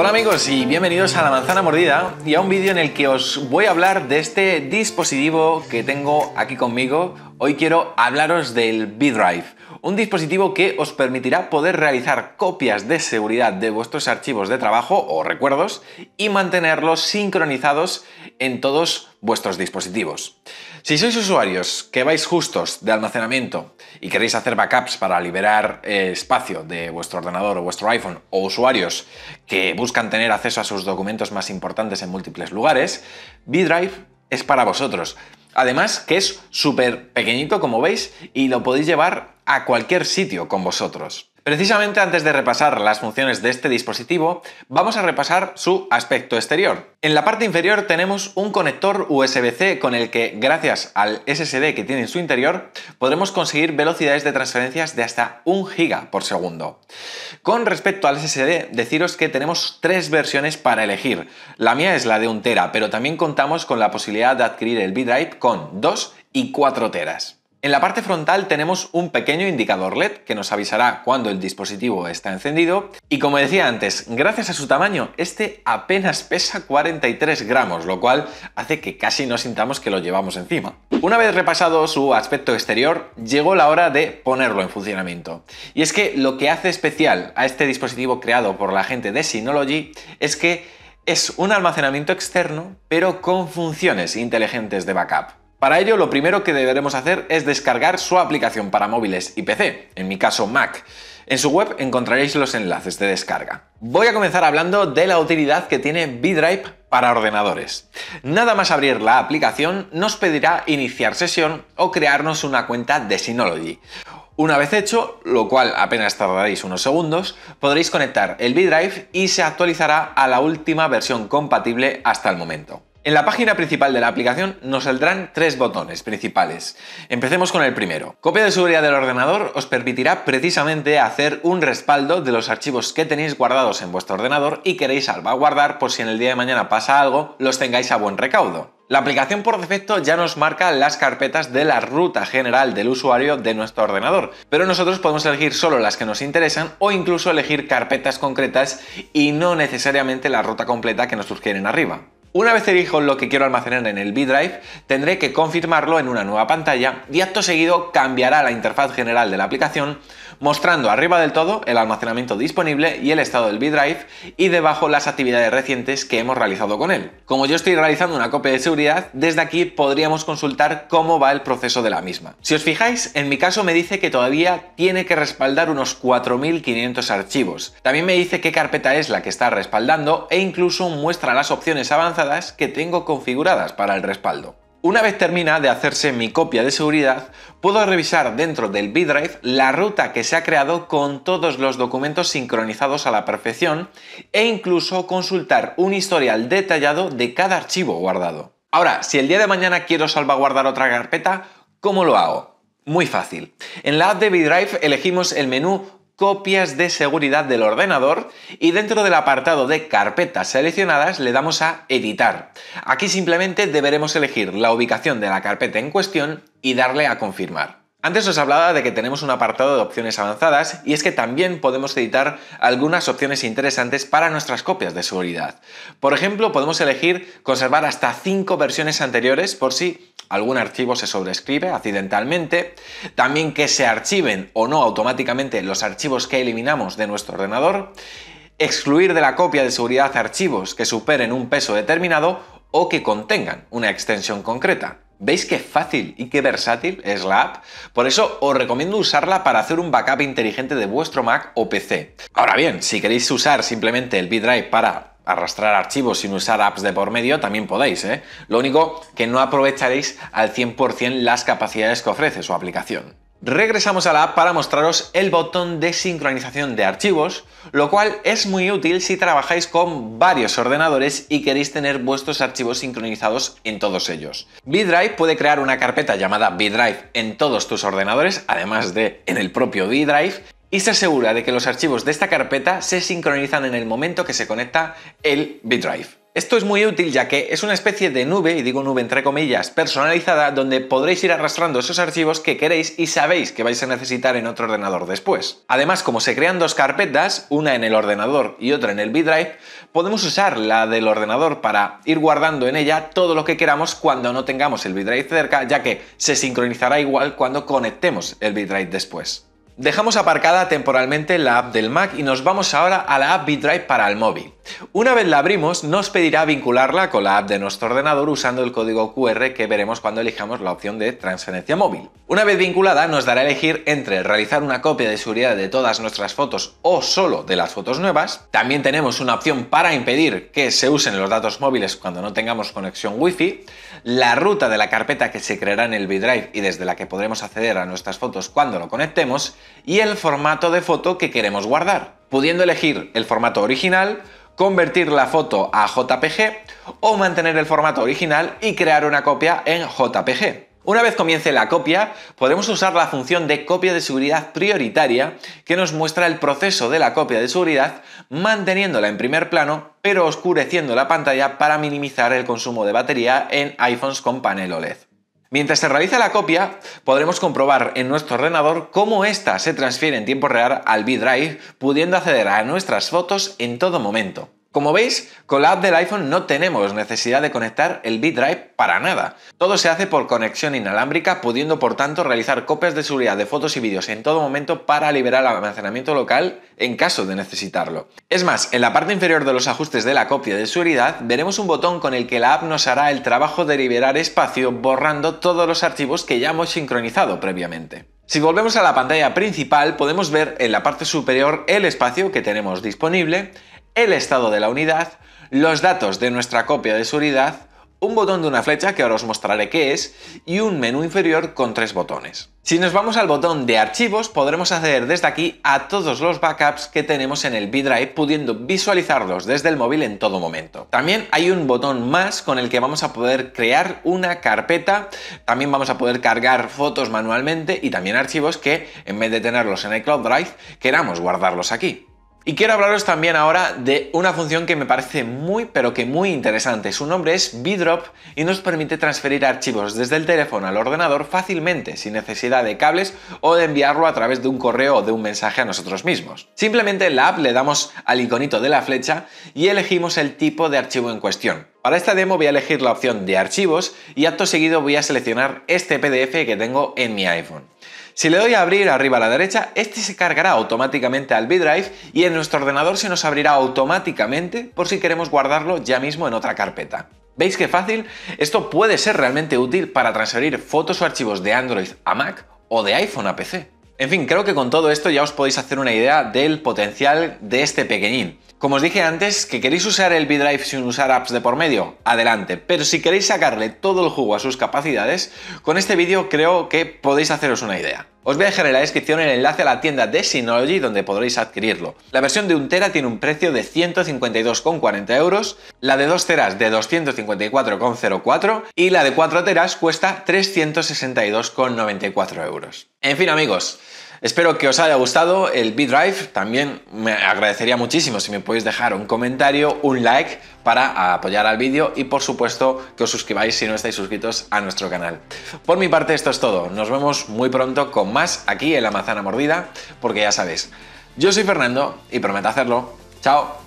Hola amigos y bienvenidos a La Manzana Mordida y a un vídeo en el que os voy a hablar de este dispositivo que tengo aquí conmigo. Hoy quiero hablaros del B-Drive, un dispositivo que os permitirá poder realizar copias de seguridad de vuestros archivos de trabajo o recuerdos y mantenerlos sincronizados en todos vuestros dispositivos. Si sois usuarios que vais justos de almacenamiento y queréis hacer backups para liberar eh, espacio de vuestro ordenador o vuestro iPhone, o usuarios que buscan tener acceso a sus documentos más importantes en múltiples lugares, B-Drive es para vosotros. Además que es súper pequeñito como veis y lo podéis llevar a cualquier sitio con vosotros. Precisamente antes de repasar las funciones de este dispositivo, vamos a repasar su aspecto exterior. En la parte inferior tenemos un conector USB-C con el que, gracias al SSD que tiene en su interior, podremos conseguir velocidades de transferencias de hasta 1 GB por segundo. Con respecto al SSD, deciros que tenemos tres versiones para elegir. La mía es la de 1 tera, pero también contamos con la posibilidad de adquirir el B-Drive con 2 y 4 teras. En la parte frontal tenemos un pequeño indicador LED que nos avisará cuando el dispositivo está encendido y como decía antes, gracias a su tamaño, este apenas pesa 43 gramos, lo cual hace que casi no sintamos que lo llevamos encima. Una vez repasado su aspecto exterior, llegó la hora de ponerlo en funcionamiento. Y es que lo que hace especial a este dispositivo creado por la gente de Synology es que es un almacenamiento externo, pero con funciones inteligentes de backup. Para ello, lo primero que deberemos hacer es descargar su aplicación para móviles y PC, en mi caso Mac. En su web encontraréis los enlaces de descarga. Voy a comenzar hablando de la utilidad que tiene BDRIVE para ordenadores. Nada más abrir la aplicación nos pedirá iniciar sesión o crearnos una cuenta de Synology. Una vez hecho, lo cual apenas tardaréis unos segundos, podréis conectar el b y se actualizará a la última versión compatible hasta el momento. En la página principal de la aplicación nos saldrán tres botones principales. Empecemos con el primero. Copia de seguridad del ordenador os permitirá precisamente hacer un respaldo de los archivos que tenéis guardados en vuestro ordenador y queréis salvaguardar por si en el día de mañana pasa algo, los tengáis a buen recaudo. La aplicación por defecto ya nos marca las carpetas de la ruta general del usuario de nuestro ordenador, pero nosotros podemos elegir solo las que nos interesan o incluso elegir carpetas concretas y no necesariamente la ruta completa que nos sugieren arriba. Una vez elijo lo que quiero almacenar en el B-Drive, tendré que confirmarlo en una nueva pantalla y acto seguido cambiará la interfaz general de la aplicación mostrando arriba del todo el almacenamiento disponible y el estado del B-Drive y debajo las actividades recientes que hemos realizado con él. Como yo estoy realizando una copia de seguridad, desde aquí podríamos consultar cómo va el proceso de la misma. Si os fijáis, en mi caso me dice que todavía tiene que respaldar unos 4500 archivos. También me dice qué carpeta es la que está respaldando e incluso muestra las opciones avanzadas que tengo configuradas para el respaldo. Una vez termina de hacerse mi copia de seguridad, puedo revisar dentro del BDRIVE la ruta que se ha creado con todos los documentos sincronizados a la perfección e incluso consultar un historial detallado de cada archivo guardado. Ahora, si el día de mañana quiero salvaguardar otra carpeta, ¿cómo lo hago? Muy fácil. En la app de elegimos el menú copias de seguridad del ordenador y dentro del apartado de carpetas seleccionadas le damos a editar. Aquí simplemente deberemos elegir la ubicación de la carpeta en cuestión y darle a confirmar. Antes os hablaba de que tenemos un apartado de opciones avanzadas y es que también podemos editar algunas opciones interesantes para nuestras copias de seguridad. Por ejemplo, podemos elegir conservar hasta 5 versiones anteriores por si algún archivo se sobrescribe accidentalmente, también que se archiven o no automáticamente los archivos que eliminamos de nuestro ordenador, excluir de la copia de seguridad archivos que superen un peso determinado o que contengan una extensión concreta. ¿Veis qué fácil y qué versátil es la app? Por eso os recomiendo usarla para hacer un backup inteligente de vuestro Mac o PC. Ahora bien, si queréis usar simplemente el B-Drive para arrastrar archivos sin usar apps de por medio, también podéis, ¿eh? Lo único que no aprovecharéis al 100% las capacidades que ofrece su aplicación. Regresamos a la app para mostraros el botón de sincronización de archivos, lo cual es muy útil si trabajáis con varios ordenadores y queréis tener vuestros archivos sincronizados en todos ellos. b puede crear una carpeta llamada B-Drive en todos tus ordenadores, además de en el propio B-Drive, y se asegura de que los archivos de esta carpeta se sincronizan en el momento que se conecta el B-Drive. Esto es muy útil ya que es una especie de nube, y digo nube entre comillas, personalizada donde podréis ir arrastrando esos archivos que queréis y sabéis que vais a necesitar en otro ordenador después. Además, como se crean dos carpetas, una en el ordenador y otra en el B-Drive, podemos usar la del ordenador para ir guardando en ella todo lo que queramos cuando no tengamos el B-Drive cerca, ya que se sincronizará igual cuando conectemos el B-Drive después. Dejamos aparcada temporalmente la app del Mac y nos vamos ahora a la app BitDrive para el móvil. Una vez la abrimos, nos pedirá vincularla con la app de nuestro ordenador usando el código QR que veremos cuando elijamos la opción de transferencia móvil. Una vez vinculada, nos dará elegir entre realizar una copia de seguridad de todas nuestras fotos o solo de las fotos nuevas. También tenemos una opción para impedir que se usen los datos móviles cuando no tengamos conexión Wi-Fi, la ruta de la carpeta que se creará en el BitDrive y desde la que podremos acceder a nuestras fotos cuando lo conectemos, y el formato de foto que queremos guardar, pudiendo elegir el formato original, convertir la foto a JPG o mantener el formato original y crear una copia en JPG. Una vez comience la copia, podemos usar la función de copia de seguridad prioritaria que nos muestra el proceso de la copia de seguridad manteniéndola en primer plano pero oscureciendo la pantalla para minimizar el consumo de batería en iPhones con panel OLED. Mientras se realiza la copia, podremos comprobar en nuestro ordenador cómo ésta se transfiere en tiempo real al B-Drive, pudiendo acceder a nuestras fotos en todo momento. Como veis, con la app del iPhone no tenemos necesidad de conectar el B-Drive para nada. Todo se hace por conexión inalámbrica, pudiendo por tanto realizar copias de seguridad de fotos y vídeos en todo momento para liberar el almacenamiento local en caso de necesitarlo. Es más, en la parte inferior de los ajustes de la copia de seguridad veremos un botón con el que la app nos hará el trabajo de liberar espacio borrando todos los archivos que ya hemos sincronizado previamente. Si volvemos a la pantalla principal podemos ver en la parte superior el espacio que tenemos disponible el estado de la unidad, los datos de nuestra copia de seguridad, un botón de una flecha, que ahora os mostraré qué es, y un menú inferior con tres botones. Si nos vamos al botón de archivos, podremos acceder desde aquí a todos los backups que tenemos en el B-Drive, pudiendo visualizarlos desde el móvil en todo momento. También hay un botón más con el que vamos a poder crear una carpeta, también vamos a poder cargar fotos manualmente y también archivos que, en vez de tenerlos en el Cloud Drive, queramos guardarlos aquí. Y quiero hablaros también ahora de una función que me parece muy pero que muy interesante. Su nombre es BDrop y nos permite transferir archivos desde el teléfono al ordenador fácilmente, sin necesidad de cables o de enviarlo a través de un correo o de un mensaje a nosotros mismos. Simplemente en la app le damos al iconito de la flecha y elegimos el tipo de archivo en cuestión. Para esta demo voy a elegir la opción de archivos y acto seguido voy a seleccionar este PDF que tengo en mi iPhone. Si le doy a abrir arriba a la derecha, este se cargará automáticamente al B-Drive y en nuestro ordenador se nos abrirá automáticamente por si queremos guardarlo ya mismo en otra carpeta. ¿Veis qué fácil? Esto puede ser realmente útil para transferir fotos o archivos de Android a Mac o de iPhone a PC. En fin, creo que con todo esto ya os podéis hacer una idea del potencial de este pequeñín. Como os dije antes, que queréis usar el B-Drive sin usar apps de por medio, adelante. Pero si queréis sacarle todo el jugo a sus capacidades, con este vídeo creo que podéis haceros una idea. Os voy a dejar en la descripción el enlace a la tienda de Synology donde podréis adquirirlo. La versión de 1 tera tiene un precio de 152,40 euros, la de 2 teras de 254,04 y la de 4 teras cuesta 362,94 euros. En fin amigos, Espero que os haya gustado el B-Drive. También me agradecería muchísimo si me podéis dejar un comentario, un like para apoyar al vídeo y por supuesto que os suscribáis si no estáis suscritos a nuestro canal. Por mi parte esto es todo. Nos vemos muy pronto con más aquí en La Manzana Mordida porque ya sabéis, yo soy Fernando y prometo hacerlo. ¡Chao!